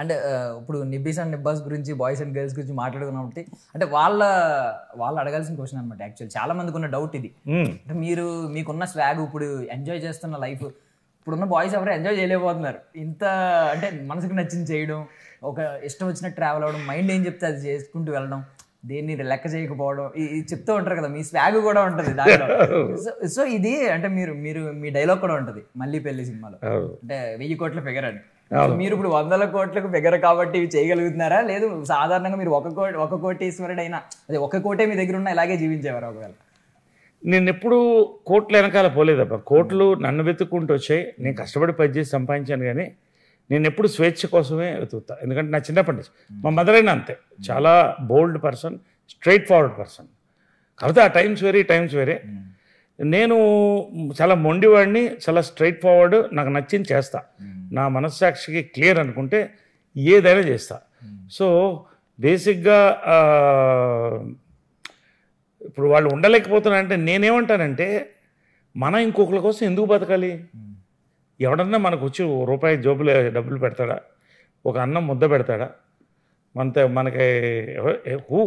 అంటే ఇప్పుడు నిబ్బీస్ అండ్ నిబ్బాస్ గురించి బాయ్స్ అండ్ గర్ల్స్ గురించి మాట్లాడుకున్నాం కాబట్టి అంటే వాళ్ళ వాళ్ళు అడగాల్సిన క్వశ్చన్ అనమాట యాక్చువల్ చాలా మందికి ఉన్న డౌట్ ఇది అంటే మీరు మీకున్న స్వాగ్ ఇప్పుడు ఎంజాయ్ చేస్తున్న లైఫ్ ఇప్పుడున్న బాయ్స్ ఎవరు ఎంజాయ్ చేయలేకపోతున్నారు ఇంత అంటే మనసుకు నచ్చింది చేయడం ఒక ఇష్టం వచ్చిన ట్రావెల్ అవ్వడం మైండ్ ఏం చెప్తే అది చేసుకుంటూ వెళ్ళడం దేన్ని లెక్క చేయకపోవడం చెప్తూ ఉంటారు కదా మీ స్వాగ్ కూడా ఉంటుంది దాంట్లో సో ఇది అంటే మీరు మీరు మీ డైలాగ్ కూడా ఉంటుంది మళ్ళీ పెళ్లి సినిమాలో అంటే వెయ్యి కోట్ల ఫిగర్ అని మీరు ఇప్పుడు వందల కోట్లకు ఫిగర్ కాబట్టి ఇవి చేయగలుగుతున్నారా లేదు సాధారణంగా మీరు ఒక కోటి ఒక కోటీశ్వరుడు అయినా అదే ఒక కోటే మీ దగ్గర ఉన్న ఇలాగే జీవించేవారు ఒకవేళ నేను ఎప్పుడు కోట్లు వెనకాల పోలేదప్ప కోట్లు నన్ను వెతుక్కుంటూ వచ్చాయి నేను కష్టపడి పనిచేసి సంపాదించాను కానీ నేను ఎప్పుడు స్వేచ్ఛ కోసమే వెతుకుతా ఎందుకంటే నా చిన్నప్పటి నుంచి మా మదర్ అయినా అంతే చాలా bold person straightforward person కాకపోతే ఆ టైమ్స్ వేరే టైమ్స్ వేరే నేను చాలా మొండివాడిని చాలా స్ట్రైట్ ఫార్వర్డ్ నాకు నచ్చింది చేస్తా నా మనస్సాక్షికి క్లియర్ అనుకుంటే ఏదైనా చేస్తా సో బేసిక్గా ఇప్పుడు వాళ్ళు ఉండలేకపోతున్నారంటే నేనేమంటానంటే మనం ఇంకొకరి కోసం ఎందుకు బతకాలి ఎవడన్నా మనకు వచ్చి రూపాయి జోబులో డబ్బులు పెడతాడా ఒక అన్నం ముద్ద పెడతాడా మనతో మనకి హూ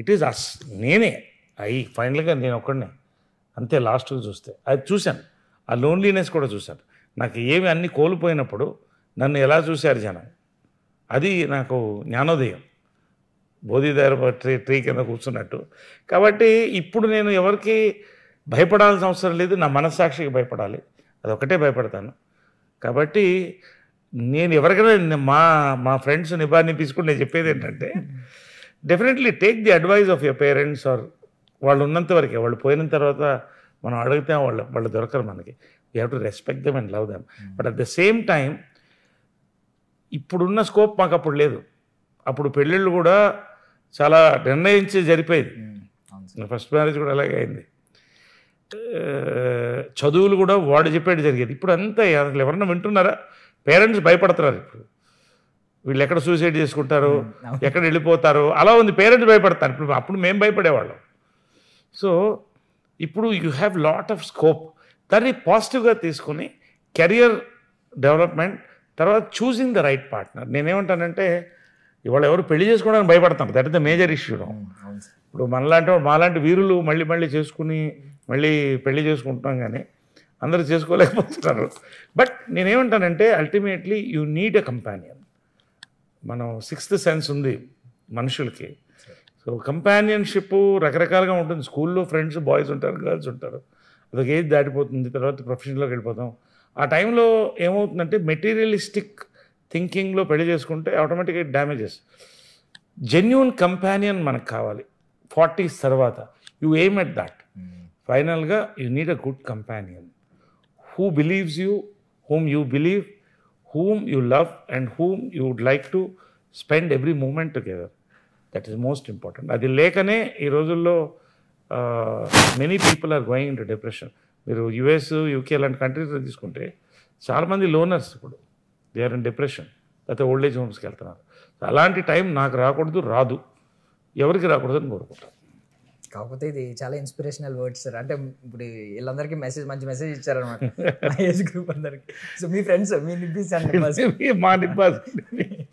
ఇట్ ఈస్ అస్ నేనే అయ్యి ఫైనల్గా నేను ఒక్కడనే అంతే లాస్ట్కి చూస్తే అది చూశాను ఆ లోన్లీనెస్ కూడా చూశాను నాకు ఏమి అన్ని కోల్పోయినప్పుడు నన్ను ఎలా చూశారు జనం అది నాకు జ్ఞానోదయం బోధిదారు ట్రీ ట్రీ కింద కూర్చున్నట్టు కాబట్టి ఇప్పుడు నేను ఎవరికి భయపడాల్సిన అవసరం లేదు నా మనస్సాక్షికి భయపడాలి అదొకటే భయపడతాను కాబట్టి నేను ఎవరికైనా మా మా ఫ్రెండ్స్ నిబాన్ని తీసుకుని నేను చెప్పేది ఏంటంటే definitely take the advice of your parents are వాళ్ళు ఉన్నంత వరకే వాళ్ళు పోయిన తర్వాత మనం అడిగితే వాళ్ళు వాళ్ళు దొరకరు మనకి you have to respect them and love them but at the same time ఇప్పుడున్న స్కోప్ మాకు అప్పుడు లేదు అప్పుడు పెళ్ళిళ్ళు కూడా చాలా నిర్ణయించి జరిపోయింది ఫస్ట్ మ్యారేజ్ కూడా అలాగే అయింది చదువులు కూడా వాడు చెప్పేది జరిగేది ఇప్పుడు అంతా అసలు ఎవరన్నా వింటున్నారా పేరెంట్స్ భయపడుతున్నారు ఇప్పుడు వీళ్ళు ఎక్కడ సూసైడ్ చేసుకుంటారు ఎక్కడ వెళ్ళిపోతారు అలా ఉంది పేరెంట్స్ భయపడతారు ఇప్పుడు అప్పుడు మేము భయపడేవాళ్ళం సో ఇప్పుడు you have lot of scope దాన్ని పాజిటివ్గా తీసుకుని కెరియర్ డెవలప్మెంట్ తర్వాత చూసింగ్ ద రైట్ పార్ట్నర్ నేనేమంటానంటే ఇవాళ ఎవరు పెళ్లి చేసుకోవడానికి భయపడతాను that is the major issue ఇప్పుడు మనలాంటి మాలాంటి వీరులు మళ్ళీ మళ్ళీ చేసుకుని మళ్ళీ పెళ్లి చేసుకుంటున్నాం కానీ అందరూ చేసుకోలేకపోతున్నారు బట్ నేనేమంటానంటే ultimately you need a companion మనం సిక్స్త్ సెన్స్ ఉంది మనుషులకి సో కంపానియన్షిప్ రకరకాలుగా ఉంటుంది స్కూల్లో ఫ్రెండ్స్ బాయ్స్ ఉంటారు గర్ల్స్ ఉంటారు అదొక ఏజ్ దాటిపోతుంది తర్వాత ప్రొఫెషన్లోకి వెళ్ళిపోతాం ఆ టైంలో ఏమవుతుందంటే మెటీరియలిస్టిక్ థింకింగ్లో పెళ్లి చేసుకుంటే ఆటోమేటిక్గా డ్యామేజెస్ జెన్యున్ కంపానియన్ మనకు కావాలి ఫార్టీస్ తర్వాత యు ఎయిమ్ ఎట్ దాట్ ఫైనల్గా you need a good companion who believes you whom you believe whom you love and whom you would like to spend every moment together that is most important అది లేకనే ఈ రోజుల్లో many people are going to depression మీరు US UK లాంటి countries తీసుకుంటే చాలామంది loners ఇప్పుడు they are in depression లేకపోతే ఓల్డ్ ఏజ్ హోమ్స్కి వెళ్తున్నారు అలాంటి టైం నాకు రాకూడదు రాదు ఎవరికి రాకూడదు అని కోరుకుంటాను కాకపోతే ఇది చాలా ఇన్స్పిరేషనల్ వర్డ్స్ సార్ అంటే ఇప్పుడు వీళ్ళందరికీ మెసేజ్ మంచి మెసేజ్ ఇచ్చారనమాట మా ఏజ్ గ్రూప్ అందరికి సో మీ ఫ్రెండ్స్ మీ నిబ్బాస్ మా నిప్పి